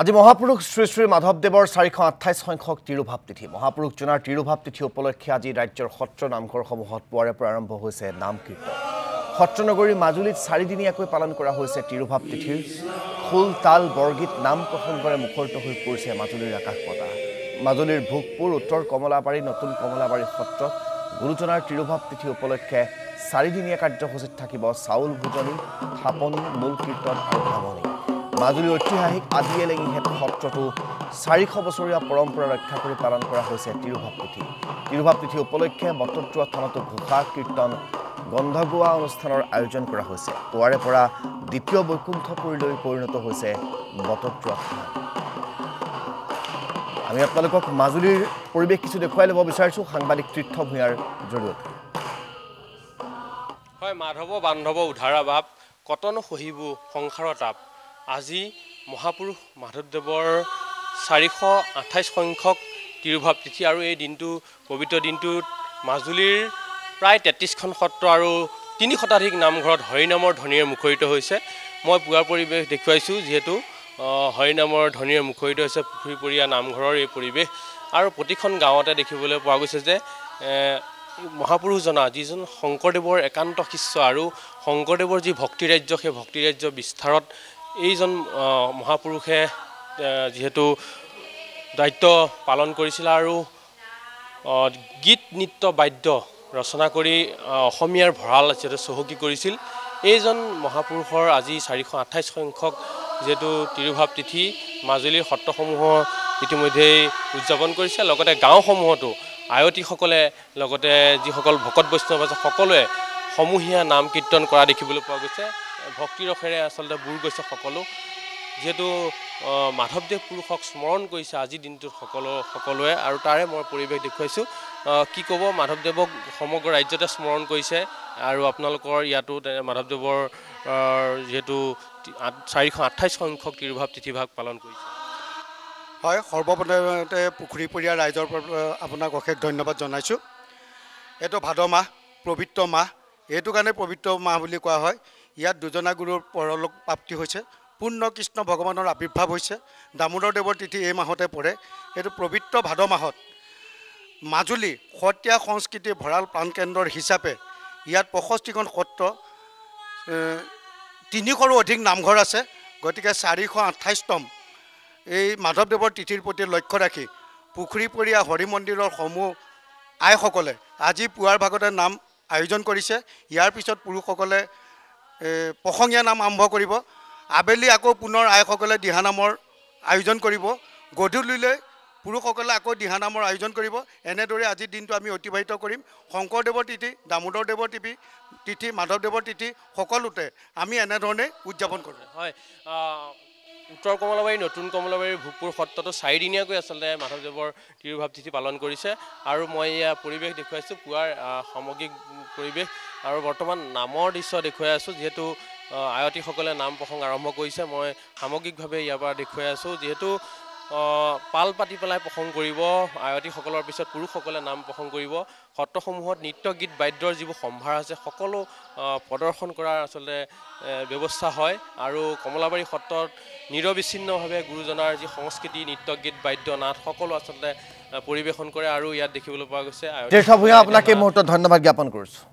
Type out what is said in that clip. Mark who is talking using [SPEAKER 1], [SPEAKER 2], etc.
[SPEAKER 1] আজি মহাপুৰুষ শ্ৰী শ্ৰী মাধৱদেৱৰ চাৰিশ আঠাইছ সংখ্যক তিৰুভাৱ তিথি মহাপুৰুষজনাৰ তিৰুভাৱ তিথি উপলক্ষে আজি ৰাজ্যৰ সত্ৰ নামঘৰসমূহত পুৱাৰে পৰা আৰম্ভ হৈছে নাম কীৰ্তন সত্ৰনগৰী মাজুলীত চাৰিদিনীয়াকৈ পালন কৰা হৈছে তিৰুভাৱ তিথিৰ খোল তাল বৰগীত নাম প্ৰসংগৰে মুখৰিত হৈ পৰিছে মাজুলীৰ আকাশ পতা মাজুলীৰ ভোগপুৰ উত্তৰ কমলাবাৰী নতুন কমলাবাৰী সত্ৰত গুৰুজনাৰ তিৰুভাৱ তিথি উপলক্ষে চাৰিদিনীয়া কাৰ্যসূচীত থাকিব চাউল ভোজনী থাপনি মূল কীৰ্তন আৰু ভাৱনী মাজুলীৰ ঐতিহাসিক আদি এলেঙিহেঁত সত্ৰটো চাৰিশ বছৰীয়া পৰম্পৰা ৰক্ষা কৰি পালন কৰা হৈছে তিৰুভাৱ তিথি তিৰুভাৱ তিথি উপলক্ষে বটদ্ৰুৱা থানতো ঘোষা কীৰ্তন গন্ধগোৱা অনুষ্ঠানৰ আয়োজন কৰা হৈছে পুৱাৰে পৰা দ্বিতীয় বৈকুণ্ঠপুৰীলৈ পৰিণত হৈছে বটদ্ৰুৱা থান আমি আপোনালোকক মাজুলীৰ পৰিৱেশ কিছু দেখুৱাই ল'ব বিচাৰিছোঁ সাংবাদিক তীৰ্থভূঞাৰ জৰিয়তে
[SPEAKER 2] হয় মাধৱ বান্ধৱ উদ্ধাৰা বাপ কটন সহিব সংসাৰ তাপ আজি মহাপুৰুষ মাধৱদেৱৰ চাৰিশ আঠাইছ সংখ্যক তিৰুভাৱ তিথি আৰু এই দিনটো পবিত্ৰ দিনটোত মাজুলীৰ প্ৰায় তেত্ৰিছখন সত্ৰ আৰু তিনি শতাধিক নামঘৰত হৰিনামৰ ধ্বনিৰে মুখৰিত হৈছে মই পুৱাৰ পৰিৱেশ দেখুৱাইছোঁ যিহেতু হৰিনামৰ ধ্বনিৰে মুখৰিত হৈছে পুখুৰীপৰীয়া নামঘৰৰ এই পৰিৱেশ আৰু প্ৰতিখন গাঁৱতে দেখিবলৈ পোৱা গৈছে যে মহাপুৰুষজনা যিজন শংকৰদেৱৰ একান্ত শিষ্য আৰু শংকৰদেৱৰ যি ভক্তিৰাজ্য সেই ভক্তিৰাজ্য বিস্তাৰত এইজন মহাপুৰুষে যিহেতু দায়িত্ব পালন কৰিছিল আৰু গীত নৃত্য বাদ্য ৰচনা কৰি অসমীয়াৰ ভঁৰাল যিহেতু চহকী কৰিছিল এইজন মহাপুৰুষৰ আজি চাৰিশ আঠাইছ সংখ্যক যিহেতু তিৰুভাৱ তিথি মাজুলীৰ সত্ৰসমূহৰ ইতিমধ্যেই উদযাপন কৰিছে লগতে গাঁওসমূহতো আয়তীসকলে লগতে যিসকল ভকত বৈষ্ণৱ আছে সকলোৱে সমূহীয়া নাম কীৰ্তন কৰা দেখিবলৈ পোৱা গৈছে ভক্তিৰসেৰে আচলতে বুৰ গৈছে সকলো যিহেতু মাধৱদেৱ পুৰুষক স্মৰণ কৰিছে আজি দিনটোত সকলো সকলোৱে আৰু তাৰে মই পৰিৱেশ দেখুৱাইছোঁ কি ক'ব মাধৱদেৱক সমগ্ৰ ৰাজ্যতে স্মৰণ কৰিছে আৰু আপোনালোকৰ ইয়াতো মাধৱদেৱৰ যিহেতু চাৰিশ আঠাইছ সংখ্যক তিৰুভাৱ তিথিভাগ পালন কৰিছে
[SPEAKER 3] হয় সৰ্বপ্ৰথমতে পুখুৰীপৰীয়া ৰাইজৰ পৰা আপোনাক অশেষ ধন্যবাদ জনাইছোঁ এইটো ভাদ মাহ পবিত্ৰ মাহ এইটো কাৰণে পবিত্ৰ মাহ বুলি কোৱা হয় ইয়াত দুজনা গুৰুৰ পৰলোক প্ৰাপ্তি হৈছে পূৰ্ণ কৃষ্ণ ভগৱানৰ আৱিৰ্ভাৱ হৈছে দামোদৰদেৱৰ তিথি এই মাহতে পৰে এইটো পবিত্ৰ ভাদ মাহত মাজুলী সত্ৰীয়া সংস্কৃতি ভঁৰাল প্ৰাণ প্ৰাণকেন্দ্ৰৰ হিচাপে ইয়াত পয়ষষ্ঠিখন সত্ৰ তিনিশৰো অধিক নামঘৰ আছে গতিকে চাৰিশ আঠাইছতম এই মাধৱদেৱৰ তিথিৰ প্ৰতি লক্ষ্য ৰাখি পুখুৰীপৰীয়া হৰি মন্দিৰৰ সমূহ আইসকলে আজি পুৱাৰ ভাগতে নাম আয়োজন কৰিছে ইয়াৰ পিছত পুৰুষসকলে প্ৰসঙীয়া নাম আৰম্ভ কৰিব আবেলি আকৌ পুনৰ আইসকলে দিহানামৰ আয়োজন কৰিব গধূলিলৈ পুৰুষসকলে আকৌ দিহানামৰ আয়োজন কৰিব এনেদৰে আজিৰ দিনটো আমি অতিবাহিত কৰিম শংকৰদেৱৰ তিথি দামোদৰদেৱৰ তিথি তিথি মাধৱদেৱৰ তিথি সকলোতে আমি এনেধৰণে উদযাপন কৰোঁ হয় উত্তৰ কমলাবাৰী
[SPEAKER 2] নতুন কমলাবাৰী ভোগপুৰ সত্ৰটো চাৰিদিনীয়াকৈ আচলতে মাধৱদেৱৰ তিৰুভাৱ তিথি পালন কৰিছে আৰু মই ইয়াৰ পৰিৱেশ দেখুৱাইছোঁ পুৱাৰ সামগ্ৰিক পৰিৱেশ আৰু বৰ্তমান নামৰ দৃশ্য দেখুৱাই আছোঁ যিহেতু আয়তীসকলে নাম প্ৰসংগ আৰম্ভ কৰিছে মই সামগ্ৰিকভাৱে ইয়াৰ পৰা দেখুৱাই আছোঁ যিহেতু পাল পাতি পেলাই প্ৰসংগ কৰিব আয়তীসকলৰ পিছত পুৰুষসকলে নাম প্ৰসংগ কৰিব সত্ৰসমূহত নৃত্য গীত বাদ্যৰ যিবোৰ সম্ভাৰ আছে সকলো প্ৰদৰ্শন কৰাৰ আচলতে ব্যৱস্থা হয় আৰু কমলাবাৰী সত্ৰত নিৰবিচ্ছিন্নভাৱে গুৰুজনাৰ যি সংস্কৃতি নৃত্য গীত বাদ্য নাথ সকলো আচলতে পৰিৱেশন কৰে আৰু ইয়াত দেখিবলৈ পোৱা গৈছে আপোনাক এই
[SPEAKER 1] মুহূৰ্তত ধন্যবাদ জ্ঞাপন কৰিছোঁ